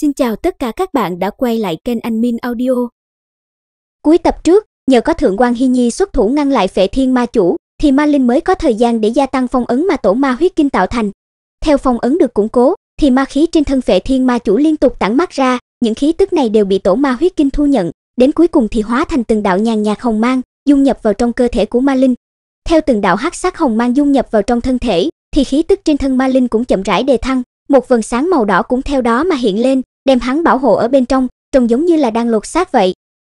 Xin chào tất cả các bạn đã quay lại kênh Anh Min Audio. Cuối tập trước, nhờ có Thượng quan Hy Nhi xuất thủ ngăn lại Phệ Thiên Ma Chủ, thì Ma Linh mới có thời gian để gia tăng phong ấn mà tổ ma huyết kinh tạo thành. Theo phong ấn được củng cố, thì ma khí trên thân Phệ Thiên Ma Chủ liên tục tản mát ra, những khí tức này đều bị tổ ma huyết kinh thu nhận, đến cuối cùng thì hóa thành từng đạo nhàn nhạt hồng mang, dung nhập vào trong cơ thể của Ma Linh. Theo từng đạo hắc sắc hồng mang dung nhập vào trong thân thể, thì khí tức trên thân Ma Linh cũng chậm rãi đề thăng, một vần sáng màu đỏ cũng theo đó mà hiện lên, đem hắn bảo hộ ở bên trong, trông giống như là đang lột xác vậy.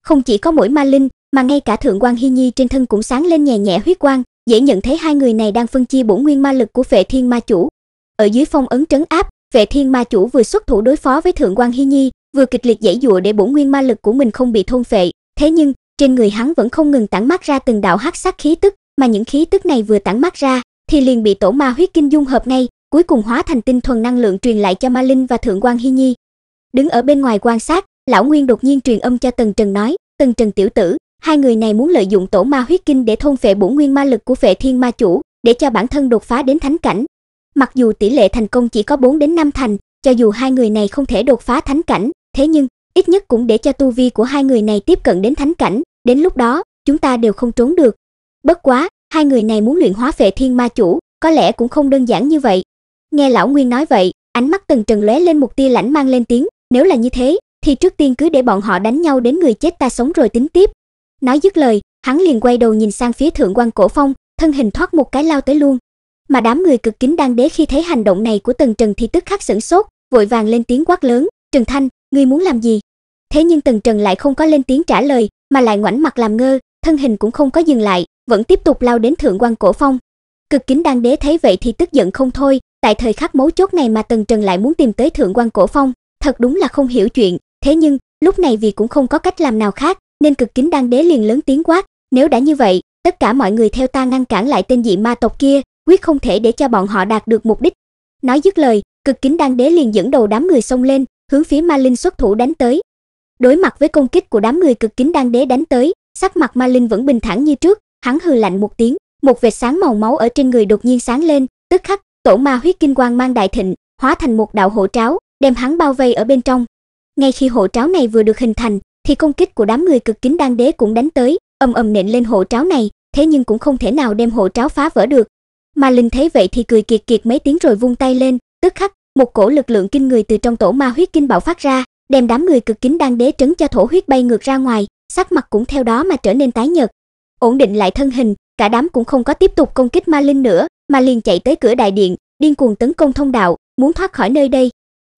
Không chỉ có mỗi ma linh, mà ngay cả thượng quan Hi Nhi trên thân cũng sáng lên nhẹ nhẹ huyết quang, dễ nhận thấy hai người này đang phân chia bổn nguyên ma lực của vệ Thiên Ma chủ. Ở dưới phong ấn trấn áp, vệ Thiên Ma chủ vừa xuất thủ đối phó với thượng quan Hi Nhi, vừa kịch liệt dãy dụa để bổn nguyên ma lực của mình không bị thôn phệ, thế nhưng trên người hắn vẫn không ngừng tản mát ra từng đạo hắc sát khí tức, mà những khí tức này vừa tản mát ra thì liền bị tổ ma huyết kinh dung hợp ngay, cuối cùng hóa thành tinh thuần năng lượng truyền lại cho Ma Linh và Thượng quan Hi Nhi. Đứng ở bên ngoài quan sát, lão Nguyên đột nhiên truyền âm cho Tần Trần nói, "Tần Trần tiểu tử, hai người này muốn lợi dụng tổ ma huyết kinh để thôn phệ bổ nguyên ma lực của Phệ Thiên Ma chủ, để cho bản thân đột phá đến thánh cảnh." Mặc dù tỷ lệ thành công chỉ có 4 đến 5 thành, cho dù hai người này không thể đột phá thánh cảnh, thế nhưng ít nhất cũng để cho tu vi của hai người này tiếp cận đến thánh cảnh, đến lúc đó, chúng ta đều không trốn được. Bất quá, hai người này muốn luyện hóa Phệ Thiên Ma chủ, có lẽ cũng không đơn giản như vậy, Nghe lão Nguyên nói vậy, ánh mắt Tần Trần lóe lên một tia lãnh mang lên tiếng, nếu là như thế, thì trước tiên cứ để bọn họ đánh nhau đến người chết ta sống rồi tính tiếp. Nói dứt lời, hắn liền quay đầu nhìn sang phía thượng quan cổ phong, thân hình thoát một cái lao tới luôn. Mà đám người cực kính đang đế khi thấy hành động này của Tần Trần thì tức khắc sửng sốt, vội vàng lên tiếng quát lớn, "Trần Thanh, ngươi muốn làm gì?" Thế nhưng Tần Trần lại không có lên tiếng trả lời, mà lại ngoảnh mặt làm ngơ, thân hình cũng không có dừng lại, vẫn tiếp tục lao đến thượng quan cổ phong. Cực kính đang đế thấy vậy thì tức giận không thôi, tại thời khắc mấu chốt này mà Tần Trần lại muốn tìm tới Thượng quan Cổ Phong, thật đúng là không hiểu chuyện, thế nhưng, lúc này vì cũng không có cách làm nào khác, nên cực kính đan đế liền lớn tiếng quát, nếu đã như vậy, tất cả mọi người theo ta ngăn cản lại tên dị ma tộc kia, quyết không thể để cho bọn họ đạt được mục đích. Nói dứt lời, cực kính đan đế liền dẫn đầu đám người xông lên, hướng phía ma linh xuất thủ đánh tới. Đối mặt với công kích của đám người cực kính đan đế đánh tới, sắc mặt ma linh vẫn bình thản như trước, hắn hừ lạnh một tiếng, một vệt sáng màu máu ở trên người đột nhiên sáng lên, tức khắc, Tổ ma huyết kinh quang mang đại thịnh, hóa thành một đạo hộ tráo, đem hắn bao vây ở bên trong. Ngay khi hộ tráo này vừa được hình thành, thì công kích của đám người cực kính đan đế cũng đánh tới, ầm ầm nện lên hộ tráo này, thế nhưng cũng không thể nào đem hộ tráo phá vỡ được. Ma Linh thấy vậy thì cười kiệt kiệt mấy tiếng rồi vung tay lên, tức khắc, một cổ lực lượng kinh người từ trong tổ ma huyết kinh bạo phát ra, đem đám người cực kính đan đế trấn cho thổ huyết bay ngược ra ngoài, sắc mặt cũng theo đó mà trở nên tái nhợt. Ổn định lại thân hình, cả đám cũng không có tiếp tục công kích Ma Linh nữa, mà liền chạy tới cửa đại điện, điên cuồng tấn công thông đạo, muốn thoát khỏi nơi đây.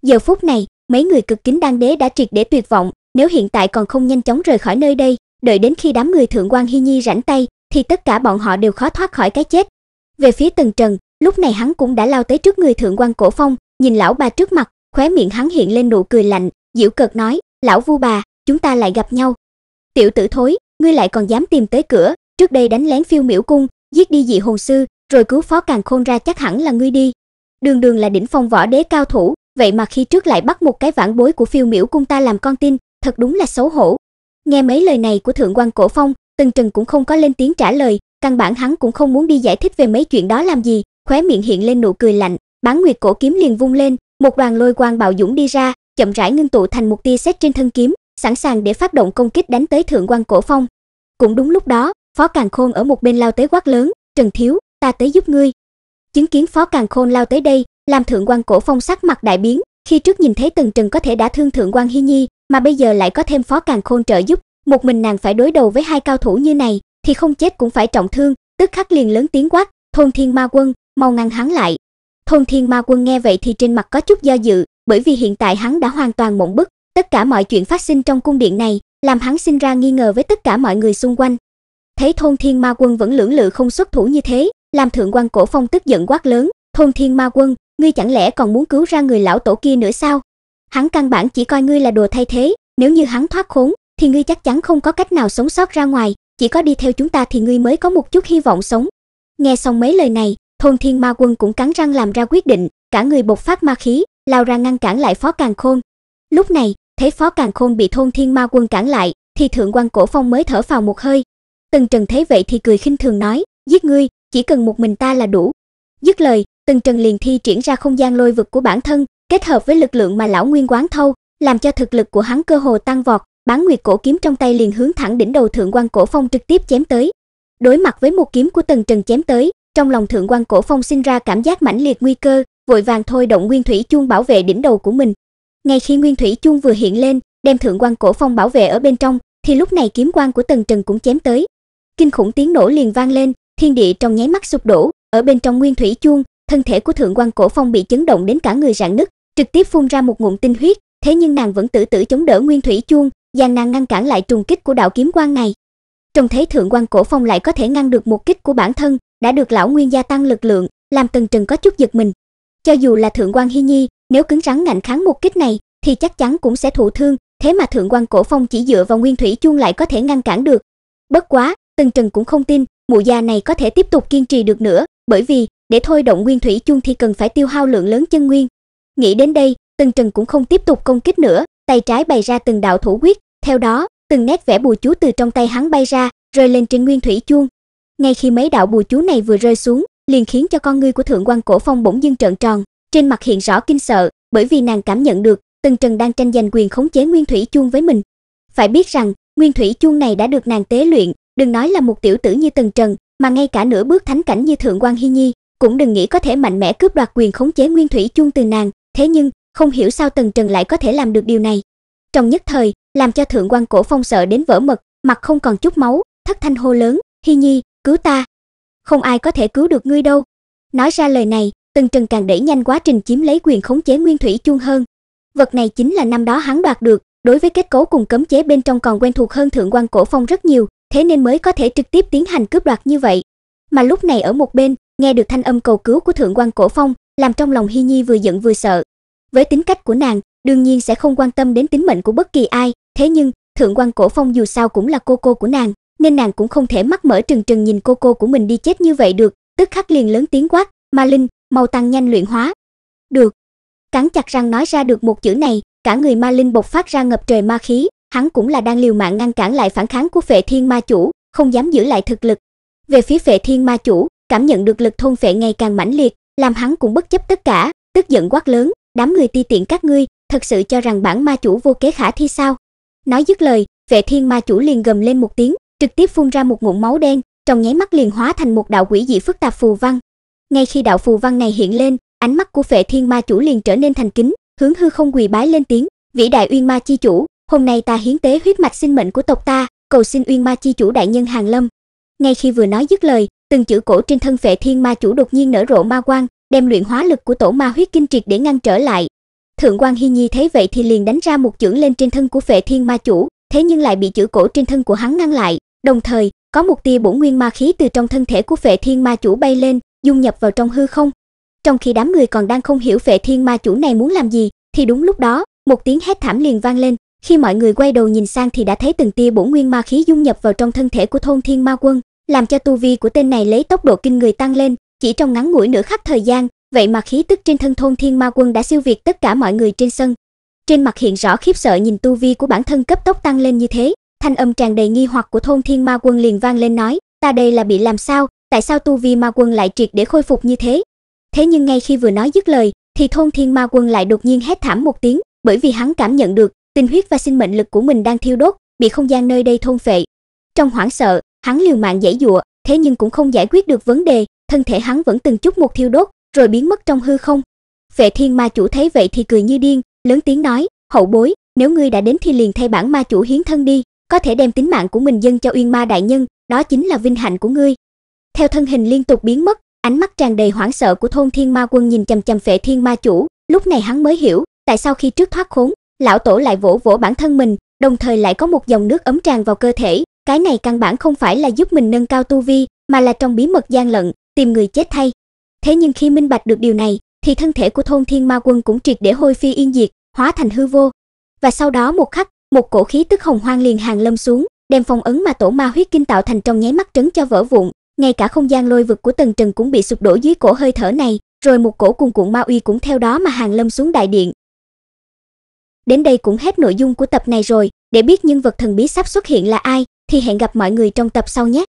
Giờ phút này, mấy người cực kính đan đế đã triệt để tuyệt vọng, nếu hiện tại còn không nhanh chóng rời khỏi nơi đây, đợi đến khi đám người thượng quan Hi Nhi rảnh tay, thì tất cả bọn họ đều khó thoát khỏi cái chết. Về phía Tần Trần, lúc này hắn cũng đã lao tới trước người thượng quan Cổ Phong, nhìn lão bà trước mặt, khóe miệng hắn hiện lên nụ cười lạnh, giễu cợt nói: "Lão Vu bà, chúng ta lại gặp nhau." "Tiểu tử thối, ngươi lại còn dám tìm tới cửa, trước đây đánh lén Phiêu Miểu cung, giết đi dị hồn sư, rồi cứu phó càng khôn ra chắc hẳn là ngươi đi. Đường đường là đỉnh phong võ đế cao thủ, vậy mà khi trước lại bắt một cái vãn bối của phiêu miễu cung ta làm con tin, thật đúng là xấu hổ. Nghe mấy lời này của thượng quan cổ phong, Tần Trần cũng không có lên tiếng trả lời, căn bản hắn cũng không muốn đi giải thích về mấy chuyện đó làm gì, khóe miệng hiện lên nụ cười lạnh, bán nguyệt cổ kiếm liền vung lên, một đoàn lôi quang bạo dũng đi ra, chậm rãi ngưng tụ thành một tia sét trên thân kiếm, sẵn sàng để phát động công kích đánh tới thượng quan cổ phong. Cũng đúng lúc đó, Phó Càn Khôn ở một bên lao tới quát lớn, "Trần thiếu, ta tới giúp ngươi. Chứng kiến Phó Càn Khôn lao tới đây, làm Thượng quan Cổ Phong sắc mặt đại biến, khi trước nhìn thấy Tần Trần có thể đã thương Thượng quan Hi Nhi, mà bây giờ lại có thêm Phó Càn Khôn trợ giúp, một mình nàng phải đối đầu với hai cao thủ như này, thì không chết cũng phải trọng thương, tức khắc liền lớn tiếng quát, "Thôn Thiên Ma Quân, mau ngăn hắn lại." Thôn Thiên Ma Quân nghe vậy thì trên mặt có chút do dự, bởi vì hiện tại hắn đã hoàn toàn mộng bức, tất cả mọi chuyện phát sinh trong cung điện này, làm hắn sinh ra nghi ngờ với tất cả mọi người xung quanh. Thấy Thôn Thiên Ma Quân vẫn lưỡng lự không xuất thủ như thế, làm thượng quan cổ phong tức giận quát lớn, thôn thiên ma quân, ngươi chẳng lẽ còn muốn cứu ra người lão tổ kia nữa sao? Hắn căn bản chỉ coi ngươi là đồ thay thế, nếu như hắn thoát khốn, thì ngươi chắc chắn không có cách nào sống sót ra ngoài, chỉ có đi theo chúng ta thì ngươi mới có một chút hy vọng sống. Nghe xong mấy lời này, thôn thiên ma quân cũng cắn răng làm ra quyết định, cả người bộc phát ma khí, lao ra ngăn cản lại phó càng khôn. Lúc này, thấy phó càng khôn bị thôn thiên ma quân cản lại, thì thượng quan cổ phong mới thở phào một hơi. Tần trần thấy vậy thì cười khinh thường nói, giết ngươi, chỉ cần một mình ta là đủ. Dứt lời, Tần Trần liền thi triển ra không gian lôi vực của bản thân, kết hợp với lực lượng mà lão Nguyên quán thâu, làm cho thực lực của hắn cơ hồ tăng vọt, Bán Nguyệt cổ kiếm trong tay liền hướng thẳng đỉnh đầu Thượng Quan Cổ Phong trực tiếp chém tới. Đối mặt với một kiếm của Tần Trần chém tới, trong lòng Thượng Quan Cổ Phong sinh ra cảm giác mãnh liệt nguy cơ, vội vàng thôi động Nguyên Thủy Chuông bảo vệ đỉnh đầu của mình. Ngay khi Nguyên Thủy Chuông vừa hiện lên, đem Thượng Quan Cổ Phong bảo vệ ở bên trong, thì lúc này kiếm quan của Tần Trần cũng chém tới. Kinh khủng tiếng nổ liền vang lên, thiên địa trong nháy mắt sụp đổ, ở bên trong nguyên thủy chuông, thân thể của thượng quan cổ phong bị chấn động đến cả người rạn nứt, trực tiếp phun ra một ngụm tinh huyết, thế nhưng nàng vẫn tự tử chống đỡ nguyên thủy chuông, gian nàng ngăn cản lại trùng kích của đạo kiếm quan này. trong thế thượng quan cổ phong lại có thể ngăn được một kích của bản thân, đã được lão nguyên gia tăng lực lượng, làm Tần Trần có chút giật mình. Cho dù là thượng quan Hi Nhi, nếu cứng rắn ngạnh kháng một kích này thì chắc chắn cũng sẽ thụ thương, thế mà thượng quan cổ phong chỉ dựa vào nguyên thủy chuông lại có thể ngăn cản được. Bất quá, Tần Trần cũng không tin, mụ già này có thể tiếp tục kiên trì được nữa, bởi vì để thôi động nguyên thủy chung thì cần phải tiêu hao lượng lớn chân nguyên. Nghĩ đến đây, Tần Trần cũng không tiếp tục công kích nữa, tay trái bày ra từng đạo thủ quyết, theo đó, từng nét vẽ bùa chú từ trong tay hắn bay ra, rơi lên trên nguyên thủy chuông. Ngay khi mấy đạo bùa chú này vừa rơi xuống, liền khiến cho con ngươi của Thượng quan Cổ Phong bỗng dưng trợn tròn, trên mặt hiện rõ kinh sợ, bởi vì nàng cảm nhận được, Tần Trần đang tranh giành quyền khống chế nguyên thủy chuông với mình. Phải biết rằng, nguyên thủy chuông này đã được nàng tế luyện, đừng nói là một tiểu tử như Tần Trần, mà ngay cả nửa bước thánh cảnh như Thượng quan Hi Nhi, cũng đừng nghĩ có thể mạnh mẽ cướp đoạt quyền khống chế Nguyên Thủy Chung từ nàng, thế nhưng, không hiểu sao Tần Trần lại có thể làm được điều này. Trong nhất thời, làm cho Thượng quan Cổ Phong sợ đến vỡ mật, mặt không còn chút máu, thất thanh hô lớn, "Hi Nhi, cứu ta! Không ai có thể cứu được ngươi đâu." Nói ra lời này, Tần Trần càng đẩy nhanh quá trình chiếm lấy quyền khống chế Nguyên Thủy Chung hơn. Vật này chính là năm đó hắn đoạt được, đối với kết cấu cùng cấm chế bên trong còn quen thuộc hơn Thượng quan Cổ Phong rất nhiều, thế nên mới có thể trực tiếp tiến hành cướp đoạt như vậy. Mà lúc này ở một bên, nghe được thanh âm cầu cứu của thượng quan Cổ Phong, làm trong lòng Hi Nhi vừa giận vừa sợ. Với tính cách của nàng, đương nhiên sẽ không quan tâm đến tính mệnh của bất kỳ ai, thế nhưng, thượng quan Cổ Phong dù sao cũng là cô cô của nàng, nên nàng cũng không thể mắt mở trừng trừng nhìn cô cô của mình đi chết như vậy được, tức khắc liền lớn tiếng quát, "Ma Linh, mau tăng nhanh luyện hóa." "Được." Cắn chặt răng nói ra được một chữ này, cả người Ma Linh bộc phát ra ngập trời ma khí, hắn cũng là đang liều mạng ngăn cản lại phản kháng của Phệ Thiên Ma chủ, không dám giữ lại thực lực. Về phía Phệ Thiên Ma chủ, cảm nhận được lực thôn phệ ngày càng mãnh liệt, làm hắn cũng bất chấp tất cả, tức giận quát lớn, đám người ti tiện các ngươi, thật sự cho rằng bản ma chủ vô kế khả thi sao? Nói dứt lời, phệ Thiên ma chủ liền gầm lên một tiếng, trực tiếp phun ra một ngụm máu đen, trong nháy mắt liền hóa thành một đạo quỷ dị phức tạp phù văn. Ngay khi đạo phù văn này hiện lên, ánh mắt của phệ Thiên ma chủ liền trở nên thành kính, hướng hư không quỳ bái lên tiếng, vĩ đại uyên ma chi chủ, hôm nay ta hiến tế huyết mạch sinh mệnh của tộc ta, cầu xin Uyên Ma chi chủ đại nhân hàng lâm. Ngay khi vừa nói dứt lời, từng chữ cổ trên thân phệ thiên ma chủ đột nhiên nở rộ ma quang, đem luyện hóa lực của tổ ma huyết kinh triệt để ngăn trở lại. Thượng quan Hi Nhi thấy vậy thì liền đánh ra một chưởng lên trên thân của phệ thiên ma chủ, thế nhưng lại bị chữ cổ trên thân của hắn ngăn lại, đồng thời, có một tia bổ nguyên ma khí từ trong thân thể của phệ thiên ma chủ bay lên, dung nhập vào trong hư không. Trong khi đám người còn đang không hiểu phệ thiên ma chủ này muốn làm gì, thì đúng lúc đó, một tiếng hét thảm liền vang lên, khi mọi người quay đầu nhìn sang thì đã thấy từng tia bổ nguyên ma khí dung nhập vào trong thân thể của thôn thiên ma quân, làm cho tu vi của tên này lấy tốc độ kinh người tăng lên, chỉ trong ngắn ngủi nửa khắc thời gian, vậy mà khí tức trên thân thôn thiên ma quân đã siêu việt tất cả mọi người trên sân. Trên mặt hiện rõ khiếp sợ nhìn tu vi của bản thân cấp tốc tăng lên như thế, thanh âm tràn đầy nghi hoặc của thôn thiên ma quân liền vang lên nói, ta đây là bị làm sao, tại sao tu vi ma quân lại triệt để khôi phục như thế? Thế nhưng ngay khi vừa nói dứt lời, thì thôn thiên ma quân lại đột nhiên hét thảm một tiếng, bởi vì hắn cảm nhận được tinh huyết và sinh mệnh lực của mình đang thiêu đốt, bị không gian nơi đây thôn phệ. Trong hoảng sợ, hắn liều mạng giãy giụa, thế nhưng cũng không giải quyết được vấn đề, thân thể hắn vẫn từng chút một thiêu đốt, rồi biến mất trong hư không. Vệ Thiên Ma chủ thấy vậy thì cười như điên, lớn tiếng nói: "Hậu bối, nếu ngươi đã đến thì liền thay bản ma chủ hiến thân đi, có thể đem tính mạng của mình dâng cho Uyên Ma đại nhân, đó chính là vinh hạnh của ngươi." Theo thân hình liên tục biến mất, ánh mắt tràn đầy hoảng sợ của thôn Thiên Ma quân nhìn chằm chằm Vệ Thiên Ma chủ, lúc này hắn mới hiểu, tại sao khi trước thoát khốn, lão tổ lại vỗ vỗ bản thân mình, đồng thời lại có một dòng nước ấm tràn vào cơ thể, cái này căn bản không phải là giúp mình nâng cao tu vi, mà là trong bí mật gian lận, tìm người chết thay. Thế nhưng khi minh bạch được điều này, thì thân thể của thôn Thiên Ma Quân cũng triệt để hôi phi yên diệt, hóa thành hư vô. Và sau đó một khắc, một cổ khí tức hồng hoang liền hàng lâm xuống, đem phong ấn mà tổ ma huyết kinh tạo thành trong nháy mắt trấn cho vỡ vụn, ngay cả không gian lôi vực của tầng Trần cũng bị sụp đổ dưới cổ hơi thở này, rồi một cổ cuồn cuộn ma uy cũng theo đó mà hàng lâm xuống đại điện, Đến đây cũng hết nội dung của tập này rồi, để biết nhân vật thần bí sắp xuất hiện là ai thì hẹn gặp mọi người trong tập sau nhé.